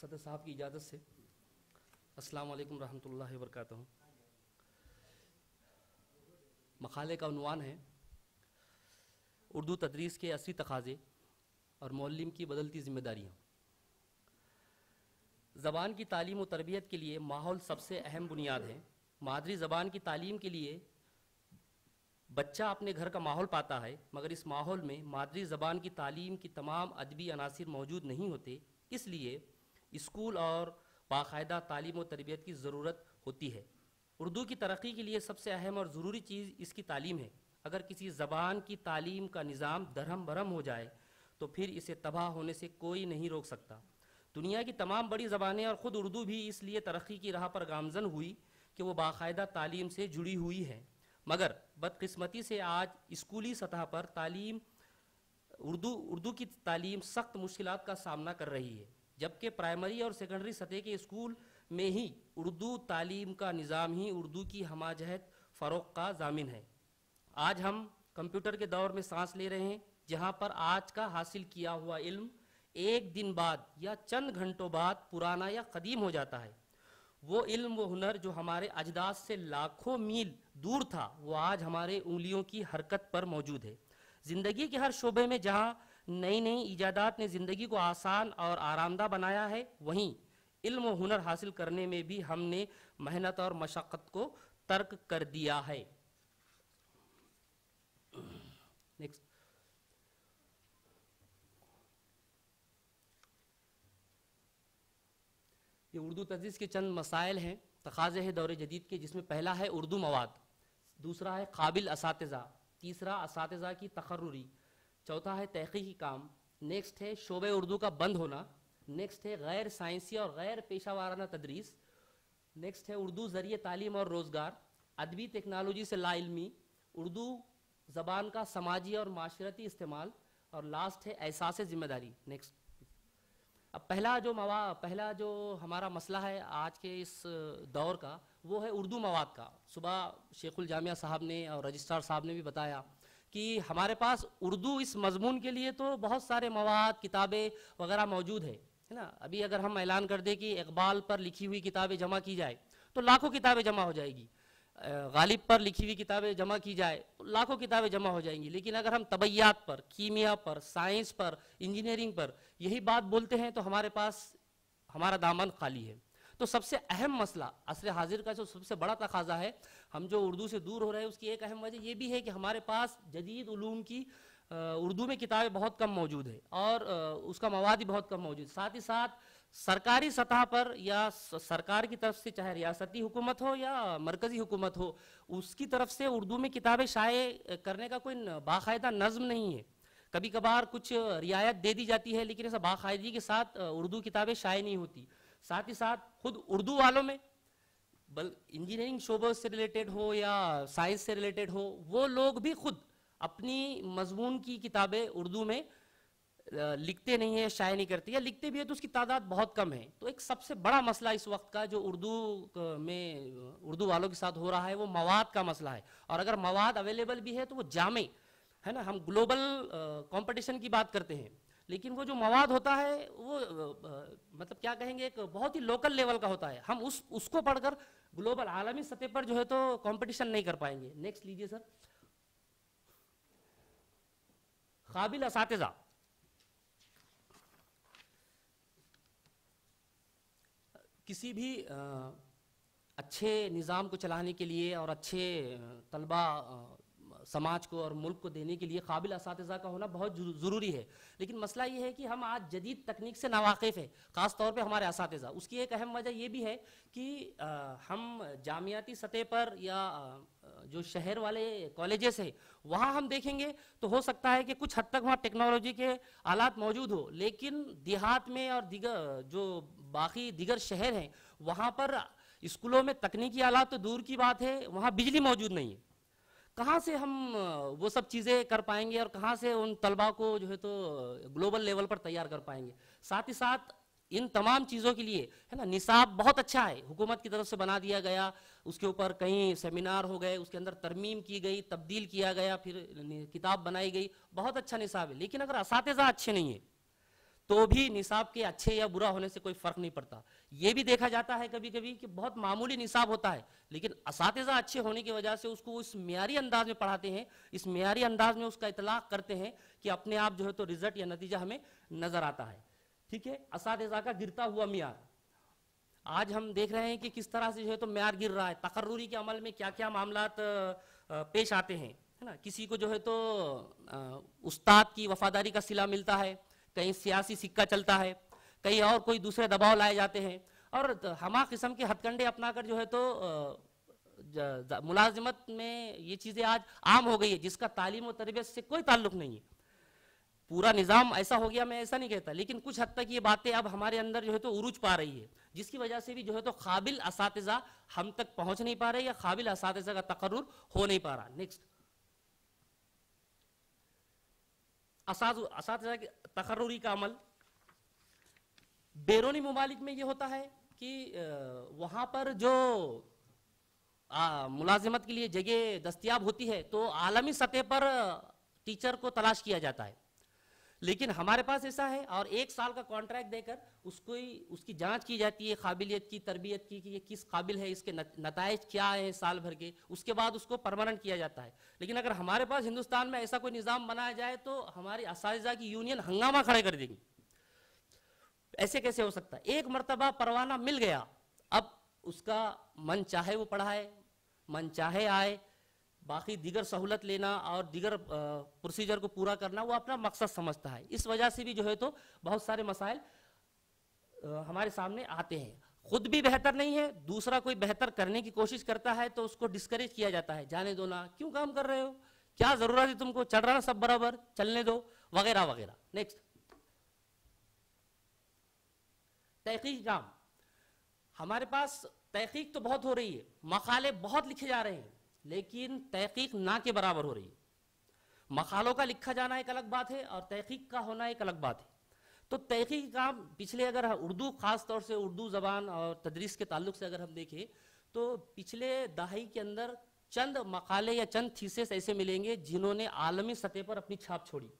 सदर साहब की इजाज़त से अस्सलाम वालेकुम रहमतुल्लाहि व बरकातहू मखाले का उनवान है उर्दू तदरीस के असली तकाजे और मौलम की बदलती ज़िम्मेदारियाँ ज़बान की तालीम और तरबियत के लिए माहौल सबसे अहम बुनियाद है मादरी ज़बान की तालीम के लिए बच्चा अपने घर का माहौल पाता है मगर इस माहौल में मादरी ज़बान की तालीम की तमाम अदबी अनासर मौजूद नहीं होते इसलिए स्कूल और बाकायदा तालीम और तरबियत की ज़रूरत होती है उर्दू की तरक्की के लिए सबसे अहम और ज़रूरी चीज़ इसकी तालीम है अगर किसी ज़बान की तालीम का निज़ाम धर्म भरम हो जाए तो फिर इसे तबाह होने से कोई नहीं रोक सकता दुनिया की तमाम बड़ी ज़बानें और ख़ुद उर्दू भी इसलिए तरक्की की राह पर गामजन हुई कि वो बाकायदा तालीम से जुड़ी हुई है मगर बदकस्मती से आज स्कूली सतह पर तालीम उर्दू उर्दू की तालीम सख्त मुश्किल का सामना कर रही है जबकि प्राइमरी और सेकेंडरी सतह के स्कूल में ही उर्दू तालीम का निज़ाम ही उर्दू की हमाजहत फ़रोग का जामिन है आज हम कंप्यूटर के दौर में सांस ले रहे हैं जहाँ पर आज का हासिल किया हुआ इल्म एक दिन बाद या चंद घंटों बाद पुराना या कदीम हो जाता है वो इल्म वो हुनर जो हमारे अजदाद से लाखों मील दूर था वो आज हमारे उंगलियों की हरकत पर मौजूद है ज़िंदगी के हर शोबे में जहाँ नई नई ईजादात ने ज़िंदगी को आसान और आरामदा बनाया है वहीं इल्म और हुनर हासिल करने में भी हमने मेहनत और मशक्क़त को तर्क कर दिया है नेक्स्ट ये उर्दू तजीज़ के चंद मसाइल हैं तकाजे हैं दौरे जदीद के जिसमें पहला है उर्दू मवाद दूसरा है काबिल इस तीसरा इस की तकर्री चौथा है तहकीकी काम नेक्स्ट है शोब उर्दू का बंद होना नेक्स्ट है गैर साइंसी और गैर पेशा वाराना तदरीस नेक्स्ट है उर्दू ज़रिए तालीम और रोज़गार अदबी टेक्नोलॉजी से लाइलमी उर्दू ज़बान का समाजी और माशरती इस्तेमाल और लास्ट है एहसास ज़िम्मेदारी नेक्स्ट अब पहला जो मवा पहला जो हमारा मसला है आज के इस दौर का वो है उर्दू मवाद का सुबह शेखुल जामिया साहब ने और रजिस्ट्रार साहब ने भी बताया कि हमारे पास उर्दू इस मजमून के लिए तो बहुत सारे मवाद किताबें वगैरह मौजूद है है ना अभी अगर हम ऐलान कर दें कि इकबाल पर लिखी हुई किताबें जमा की जाए तो लाखों किताबें जमा हो जाएगी गालिब पर लिखी हुई किताबें जमा की जाए तो लाखों किताबें जमा हो जाएंगी लेकिन अगर हम तबैयात पर कीमिया पर साइंस पर इंजीनियरिंग पर यही बात बोलते हैं तो हमारे पास हमारा दामन खाली है तो सबसे अहम मसला असर हाजिर का जो सबसे बड़ा तकाजा है हम जो उर्दू से दूर हो रहे हैं उसकी एक अहम वजह यह भी है कि हमारे पास जदीद ूम की उर्दू में किताबें बहुत कम मौजूद है और उसका मवाद भी बहुत कम मौजूद है साथ ही साथ सरकारी सतह पर या सरकार की तरफ से चाहे रियासती हुकूमत हो या मरकज़ी हुकूमत हो उसकी तरफ से उर्दू में किताबें शाये करने का कोई बाकायदा नज़म नहीं है कभी कभार कुछ रियायत दे दी जाती है लेकिन ऐसा बाकायदगी के साथ उर्दू किताबें शाये नहीं होती साथ ही साथ खुद उर्दू वालों में बल इंजीनियरिंग शोबों से रिलेटेड हो या साइंस से रिलेटेड हो वो लोग भी खुद अपनी मजमून की किताबें उर्दू में लिखते नहीं है शाये नहीं करते या लिखते भी है तो उसकी तादाद बहुत कम है तो एक सबसे बड़ा मसला इस वक्त का जो उर्दू में उर्दू वालों के साथ हो रहा है वो मवाद का मसला है और अगर मवाद अवेलेबल भी है तो वो जामे है ना हम ग्लोबल कंपटीशन की बात करते हैं लेकिन वो जो मवाद होता है वो मतलब क्या कहेंगे एक बहुत ही लोकल लेवल का होता है हम उस उसको पढ़कर ग्लोबल आलमी सतह पर जो है तो कंपटीशन नहीं कर पाएंगे नेक्स्ट लीजिए सर काबिल इस किसी भी अच्छे निज़ाम को चलाने के लिए और अच्छे तलबा समाज को और मुल्क को देने के लिए काबिल इस का होना बहुत ज़रूरी है लेकिन मसला ये है कि हम आज जदीद तकनीक से नावाफ़ है ख़ास तौर पे हमारे इस उसकी एक अहम वजह यह भी है कि आ, हम जामियाती सतह पर या जो शहर वाले कॉलेजेस है वहाँ हम देखेंगे तो हो सकता है कि कुछ हद तक वहाँ टेक्नोलॉजी के आलात मौजूद हो लेकिन देहात में और दिगर जो बाकी दिगर शहर हैं वहाँ पर स्कूलों में तकनीकी आलात तो दूर की बात है वहाँ बिजली मौजूद नहीं है कहाँ से हम वो सब चीज़ें कर पाएंगे और कहाँ से उन तलबा को जो है तो ग्लोबल लेवल पर तैयार कर पाएंगे साथ ही साथ इन तमाम चीज़ों के लिए है ना निसाब बहुत अच्छा है हुकूमत की तरफ से बना दिया गया उसके ऊपर कई सेमिनार हो गए उसके अंदर तरमीम की गई तब्दील किया गया फिर किताब बनाई गई बहुत अच्छा निसाब है लेकिन अगर इस अच्छे नहीं है तो भी निसाब के अच्छे या बुरा होने से कोई फर्क नहीं पड़ता ये भी देखा जाता है कभी कभी कि बहुत मामूली निसाब होता है लेकिन इस अच्छे होने की वजह से उसको इस मीरी अंदाज में पढ़ाते हैं इस मीरी अंदाज में उसका इतलाक करते हैं कि अपने आप जो है तो रिजल्ट या नतीजा हमें नजर आता है ठीक है इस का गिरता हुआ मीर आज हम देख रहे हैं कि किस तरह से जो है तो मैार गिर रहा है तकर्री के अमल में क्या क्या मामला पेश आते हैं है ना किसी को जो है तो उस्ताद की वफादारी का सिला मिलता है कहीं सियासी सिक्का चलता है कहीं और कोई दूसरे दबाव लाए जाते हैं और हमा किस्म के हथकंडे अपनाकर जो है तो मुलाजमत में ये चीज़ें आज आम हो गई है जिसका तालीम और तरबियत से कोई ताल्लुक नहीं है पूरा निज़ाम ऐसा हो गया मैं ऐसा नहीं कहता लेकिन कुछ हद तक ये बातें अब हमारे अंदर जो है तो उरूज पा रही है जिसकी वजह से भी जो है तो काबिल इस हम तक पहुँच नहीं पा रहे या काबिल इस का तकर्र हो नहीं पा रहा नेक्स्ट तकर्री का अमल बैरूनी ममालिक में ये होता है कि वहाँ पर जो मुलाजमत के लिए जगह दस्तियाब होती है तो आलमी सतह पर टीचर को तलाश किया जाता है लेकिन हमारे पास ऐसा है और एक साल का कॉन्ट्रैक्ट देकर उसको उसकी जांच की जाती है काबिलियत की तरबियत की कि ये किस काबिल है इसके नतज क्या है साल भर के उसके बाद उसको परमानेंट किया जाता है लेकिन अगर हमारे पास हिंदुस्तान में ऐसा कोई निज़ाम बनाया जाए तो हमारी इस की यूनियन हंगामा खड़े कर देगी ऐसे कैसे हो सकता है एक मरतबा परवाना मिल गया अब उसका मन चाहे वो पढ़ाए मन चाहे आए बाकी दिगर सहूलत लेना और दिगर प्रोसीजर को पूरा करना वो अपना मकसद समझता है इस वजह से भी जो है तो बहुत सारे मसाइल हमारे सामने आते हैं खुद भी बेहतर नहीं है दूसरा कोई बेहतर करने की कोशिश करता है तो उसको डिस्करेज किया जाता है जाने दो ना क्यों काम कर रहे हो क्या जरूरत है तुमको चल रहा सब बराबर चलने दो वगैरह वगैरह नेक्स्ट तहकीक काम हमारे पास तहकीक तो बहुत हो रही है मकाले बहुत लिखे जा रहे हैं लेकिन तहकीक ना के बराबर हो रही है मखालों का लिखा जाना एक अलग बात है और तहकीक का होना एक अलग बात है तो तहकीक का पिछले अगर उर्दू ख़ास तौर से उर्दू ज़बान और तदरीस के ताल्लुक से अगर हम देखें तो पिछले दहाई के अंदर चंद मकाले या चंद थीसेस ऐसे मिलेंगे जिन्होंने आलमी सतह पर अपनी छाप छोड़ी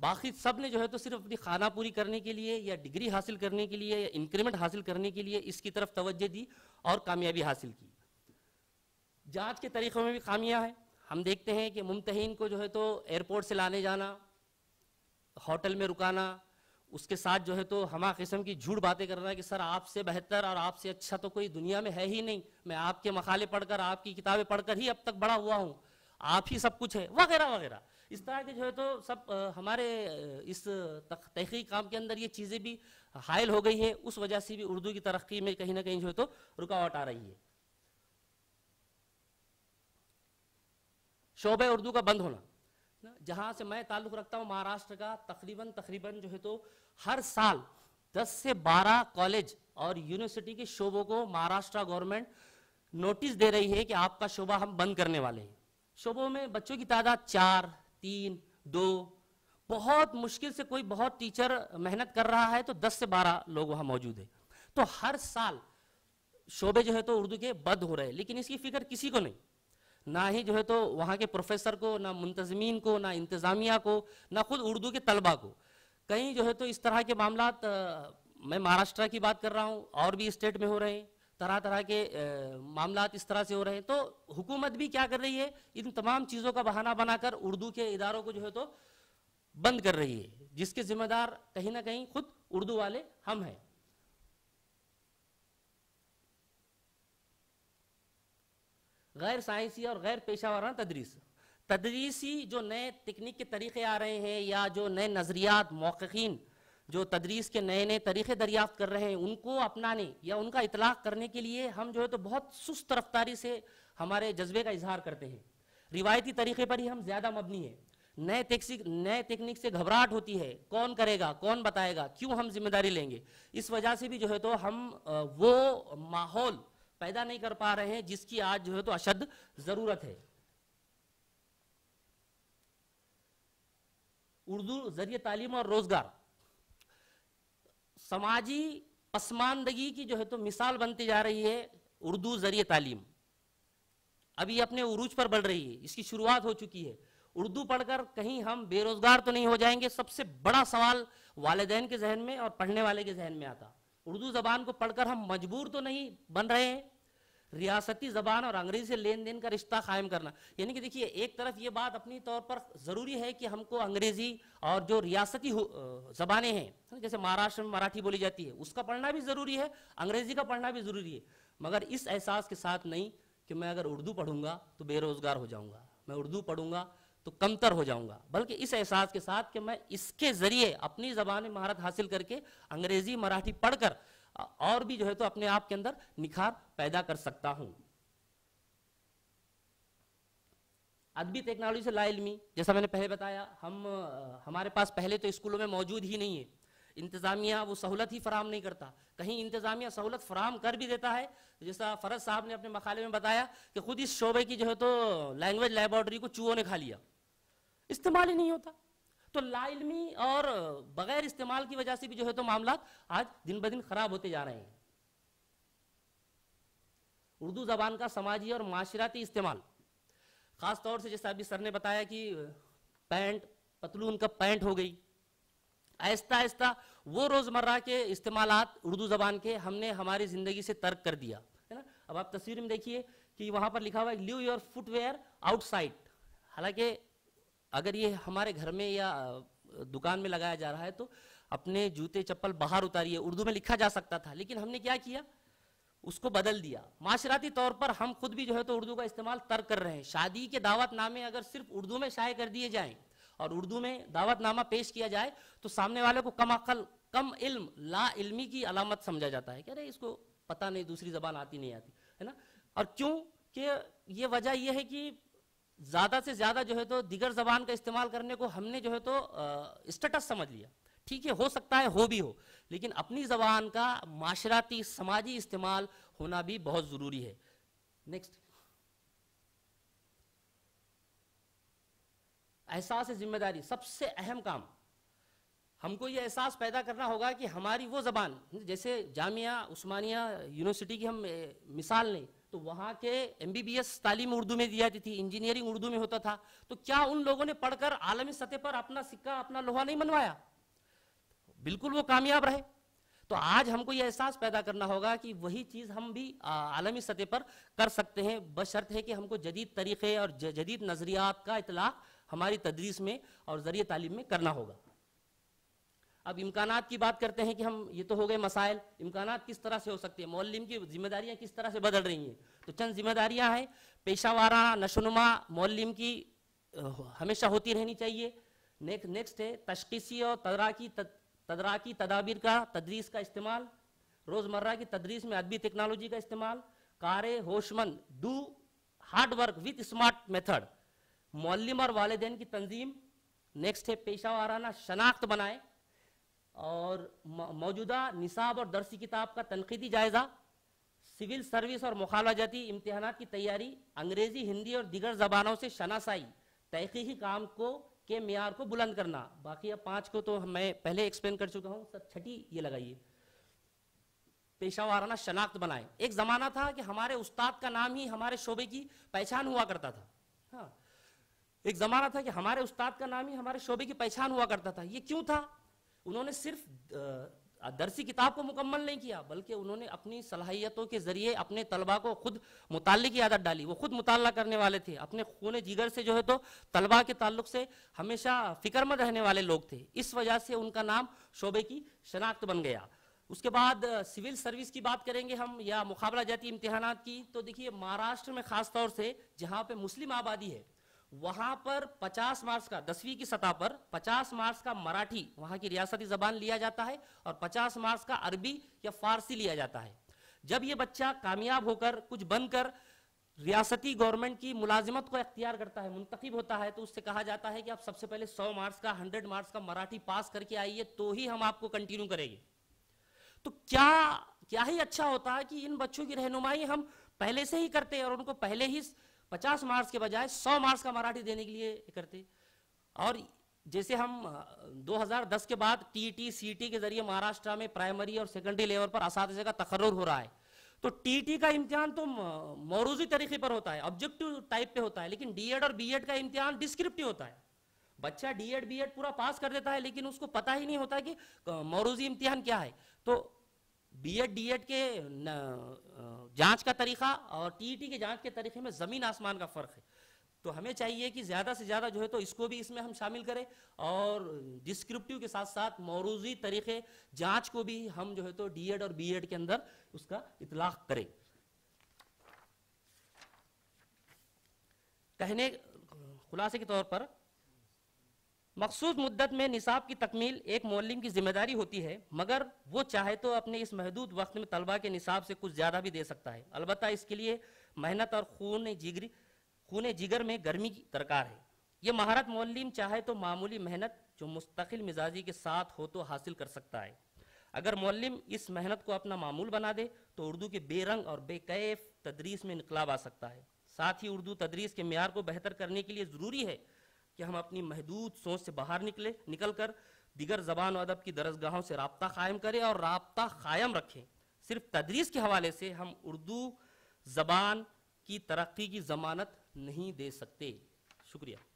बाकी सब ने जो है तो सिर्फ अपनी खाना पूरी करने के लिए या डिग्री हासिल करने के लिए या इंक्रीमेंट हासिल करने के लिए इसकी तरफ तवज्जो दी और कामयाबी हासिल की जहाज के तरीक़ों में भी खामियां हैं हम देखते हैं कि मुमतहन को जो है तो एयरपोर्ट से लाने जाना होटल में रुकाना उसके साथ जो है तो हमा किस्म की झूठ बातें करना कि सर आपसे बेहतर और आपसे अच्छा तो कोई दुनिया में है ही नहीं मैं आपके मखाले पढ़कर आपकी किताबें पढ़कर ही अब तक बड़ा हुआ हूँ आप ही सब कुछ है वगैरह वगैरह इस तरह के जो है तो सब हमारे इस तहकी काम के अंदर ये चीज़ें भी हायल हो गई हैं उस वजह से भी उर्दू की तरक्की में कहीं ना कहीं जो है तो रुकावट आ रही है शोब उर्दू का बंद होना जहां से मैं ताल्लुक़ रखता हूँ महाराष्ट्र का तकरीबन तकरीबन जो है तो हर साल 10 से 12 कॉलेज और यूनिवर्सिटी के शोबों को महाराष्ट्र गवर्नमेंट नोटिस दे रही है कि आपका शोबा हम बंद करने वाले हैं शोबों में बच्चों की तादाद चार तीन दो बहुत मुश्किल से कोई बहुत टीचर मेहनत कर रहा है तो 10 से 12 लोग वहाँ मौजूद है तो हर साल शोबे जो है तो उर्दू के बंद हो रहे हैं लेकिन इसकी फिक्र किसी को नहीं ना ही जो है तो वहाँ के प्रोफेसर को ना मुंतजमीन को ना इंतज़ामिया को ना खुद उर्दू के तलबा को कहीं जो है तो इस तरह के मामला मैं महाराष्ट्र की बात कर रहा हूँ और भी स्टेट में हो रहे हैं तरह तरह के मामला इस तरह से हो रहे हैं तो हुकूमत भी क्या कर रही है इन तमाम चीज़ों का बहाना बनाकर उर्दू के इदारों को जो है तो बंद कर रही है जिसके जिम्मेदार कहीं ना कहीं खुद उर्दू वाले हम हैं गैर साइंसी और गैर पेशा वारा तदरीस तदरीसी जो नए तकनीक के तरीक़े आ रहे हैं या जो नए नज़रियात मौकिन जो तदरीस के नए नए तरीक़े दरियाफ़्त कर रहे हैं उनको अपनाने या उनका इतलाक़ करने के लिए हम जो है तो बहुत सुस्त रफ्तारी से हमारे जज्बे का इजहार करते हैं रिवायती तरीक़े पर ही हम ज़्यादा मबनी है नए तेक्सी नए तकनीक से घबराहट होती है कौन करेगा कौन बताएगा क्यों हम जिम्मेदारी लेंगे इस वजह से भी जो है तो हम वो माहौल पैदा नहीं कर पा रहे हैं जिसकी आज जो है तो अशद जरूरत है उर्दू जरिए तालीम और रोजगार समाजी पसमानदगी की जो है तो मिसाल बनती जा रही है उर्दू जरिए तालीम अभी अपने उरूज पर बढ़ रही है इसकी शुरुआत हो चुकी है उर्दू पढ़कर कहीं हम बेरोजगार तो नहीं हो जाएंगे सबसे बड़ा सवाल वालदेन के जहन में और पढ़ने वाले के जहन में आता उर्दू जबान को पढ़कर हम मजबूर तो नहीं बन रहे हैं रियासती ज़बान और अंग्रेजी से लेन देन का रिश्ता कायम करना यानी कि देखिए एक तरफ ये बात अपनी तौर पर ज़रूरी है कि हमको अंग्रेज़ी और जो रियासती ज़बानें हैं जैसे महाराष्ट्र में मराठी बोली जाती है उसका पढ़ना भी ज़रूरी है अंग्रेज़ी का पढ़ना भी ज़रूरी है मगर इस एहसास के साथ नहीं कि मैं अगर उर्दू पढ़ूंगा तो बेरोज़गार हो जाऊँगा मैं उर्दू पढ़ूंगा तो कमतर हो जाऊंगा बल्कि इस एहसास के साथ कि मैं इसके जरिए अपनी जबान में महारत हासिल करके अंग्रेजी मराठी पढ़कर और भी जो है तो अपने आप के अंदर निखार पैदा कर सकता हूं अदबी टेक्नोलॉजी से लाइलमी जैसा मैंने पहले बताया हम हमारे पास पहले तो स्कूलों में मौजूद ही नहीं है इंतज़ामिया वो सहूलत ही फराम नहीं करता कहीं इंतज़ामिया सहूलत फराम कर भी देता है जैसा फ़रज साहब ने अपने मखाले में बताया कि खुद इस शोबे की जो है तो लैंग्वेज लेबोरेटरी को चूहों ने खा लिया इस्तेमाल ही नहीं होता तो लाइलमी और बगैर इस्तेमाल की वजह से भी जो है तो मामला आज दिन ब दिन खराब होते जा रहे हैं उर्दू ज़बान का समाजी और माशराती इस्तेमाल ख़ास तौर से जैसे अभी सर ने बताया कि पैंट पतलून का पैंट हो गई आहिस्ता आहिस्ता वो रोज़मर्रा के इस्तेमाल उर्दू ज़बान के हमने हमारी ज़िंदगी से तर्क कर दिया है ना अब आप तस्वीर में देखिए कि वहां पर लिखा हुआ है लिव योर फुटवेयर आउटसाइड हालांकि अगर ये हमारे घर में या दुकान में लगाया जा रहा है तो अपने जूते चप्पल बाहर उतारिए उर्दू में लिखा जा सकता था लेकिन हमने क्या किया उसको बदल दिया माशराती तौर पर हम खुद भी जो है तो उर्दू का इस्तेमाल तर्क कर रहे हैं शादी के दावत नामे अगर सिर्फ उर्दू में शाये कर दिए जाएं और उर्दू में दावतनामा पेश किया जाए तो सामने वाले को कम अकल कम इल्म ला इल्मी की अलामत समझा जाता है कह रहे इसको पता नहीं दूसरी जबान आती नहीं आती है ना और क्यों कि ये वजह यह है कि ज़्यादा से ज़्यादा जो है तो दिगर जबान का इस्तेमाल करने को हमने जो है तो स्टेटस समझ लिया ठीक है हो सकता है हो भी हो लेकिन अपनी जबान का माशराती समाजी इस्तेमाल होना भी बहुत ज़रूरी है नेक्स्ट एहसास जिम्मेदारी सबसे अहम काम हमको ये एहसास पैदा करना होगा कि हमारी वो ज़बान जैसे जामिया उस्मानिया यूनिवर्सिटी की हम मिसाल नहीं तो वहां के एमबीबीएस तालीम उर्दू में दी जाती थी इंजीनियरिंग उर्दू में होता था तो क्या उन लोगों ने पढ़कर आलमी सतह पर अपना सिक्का अपना लोहा नहीं मनवाया बिल्कुल वो कामयाब रहे तो आज हमको यह एहसास पैदा करना होगा कि वही चीज़ हम भी आलमी सतह पर कर सकते हैं बशर्त है कि हमको जदीद तरीक़े और जदीद नज़रियात का इतला हमारी तदरीस में और ज़रिए तालीम में करना होगा अब इम्कान की बात करते हैं कि हम ये तो हो गए मसाइल इम्कान किस तरह से हो सकते हैं मौलिम की जिम्मेदारियाँ किस तरह से बदल रही हैं तो चंद जिम्मेदारियां हैं पेशा वारा नशोनुमा मौलम की हमेशा होती रहनी चाहिए नेक्स्ट नेक्स्ट है तशखीसी और तदराकी तदराकी तदाबीर का तदरीस का इस्तेमाल रोज़मर्रा की तदरीस में अदबी टेक्नोलॉजी का इस्तेमाल कार होशमंद do hard work with smart method मौलम और वालदेन की तंजीम नेक्स्ट है पेशा वाराना शनाख्त बनाए और मौजूदा निसाब और दरसी किताब का तनकीदी जायज़ा सिविल सर्विस और मुखालजाती इम्तहान की तैयारी अंग्रेज़ी हिंदी और दीगर ज़बानों से शनासाई तहकी काम को के मैार को बुलंद करना बाकी अब पांच को तो मैं पहले एक्सप्लेन कर चुका हूँ सर छठी ये लगाइए पेशा वाराना शनाख्त बनाएं एक ज़माना था कि हमारे उस्ताद का नाम ही हमारे शोबे की पहचान हुआ करता था हाँ एक ज़माना था कि हमारे उस्ताद का नाम ही हमारे शोबे की पहचान हुआ करता था ये क्यों था उन्होंने सिर्फ दरसी किताब को मुकम्मल नहीं किया बल्कि उन्होंने अपनी सलाहियतों के ज़रिए अपने तलबा को खुद मुताले की आदत डाली वो खुद मुताल करने वाले थे अपने खून जिगर से जो है तो तलबा के ताल्लुक से हमेशा फिक्रमंद रहने वाले लोग थे इस वजह से उनका नाम शोबे की शनाख्त बन गया उसके बाद सिविल सर्विस की बात करेंगे हम या मुकाबला जाती इम्तहान की तो देखिए महाराष्ट्र में ख़ास तौर से जहाँ पे मुस्लिम आबादी है वहां पर 50 मार्क्स का दसवीं की सतह पर 50 मार्क्स का मराठी वहां की रियासती जबान लिया जाता है और 50 मार्क्स का अरबी या फारसी लिया जाता है जब ये बच्चा कामयाब होकर कुछ बनकर रियासती गवर्नमेंट की मुलाजिमत को अख्तियार करता है मुंतखब होता है तो उससे कहा जाता है कि आप सबसे पहले 100 मार्क्स का 100 मार्क्स का मराठी पास करके आइए तो ही हम आपको कंटिन्यू करेंगे तो क्या क्या ही अच्छा होता है कि इन बच्चों की रहनुमाई हम पहले से ही करते हैं और उनको पहले ही पचास मार्क्स के बजाय सौ मार्क्स का मराठी देने के लिए करते और जैसे हम 2010 के बाद टीटी सीटी e e के जरिए महाराष्ट्र में प्राइमरी और सेकेंडरी लेवल पर असाधे का तकर्र हो रहा है तो टीटी e का इम्तिहान तो मौरूजी तरीके पर होता है ऑब्जेक्टिव टाइप पे होता है लेकिन डीएड और बीएड का इम्तिहान डिस्क्रिप्टिव होता है बच्चा डीएड बीएड पूरा पास कर देता है लेकिन उसको पता ही नहीं होता कि मौरूजी इम्तिहान क्या है तो बीएड डीएड के जांच का तरीका और टीईटी e के जांच के तरीके में ज़मीन आसमान का फ़र्क है तो हमें चाहिए कि ज़्यादा से ज़्यादा जो है तो इसको भी इसमें हम शामिल करें और डिस्क्रिप्टिव के साथ साथ मौरूजी तरीके जांच को भी हम जो है तो डीएड और बीएड के अंदर उसका इतलाक करें कहने खुलासे के तौर पर मखसूस मुद्दत में निसाब की तकमील एक मौलम की जिम्मेदारी होती है मगर वो चाहे तो अपने इस महदूद वक्त में तलबा के निसाब से कुछ ज़्यादा भी दे सकता है अलबत् इसके लिए मेहनत और खून जिगरी खून जिगर में गर्मी की दरकार है ये महारत मौलम चाहे तो मामूली मेहनत जो मुस्तकिल मिजाजी के साथ हो तो हासिल कर सकता है अगर मौलम इस मेहनत को अपना मामूल बना दे तो उर्दू के बेरंग और बेकैफ तदरीस में इनकलाब आ सकता है साथ ही उर्दू तदरीस के मैार को बेहतर करने के लिए ज़रूरी है कि हम अपनी महदूद सोच से बाहर निकले निकल कर दिगर जबान अदब की दरसगाहों से रबता क़ायम करें और रबता क़ायम रखें सिर्फ तदरीस के हवाले से हम उर्दू ज़बान की तरक्की की ज़मानत नहीं दे सकते शुक्रिया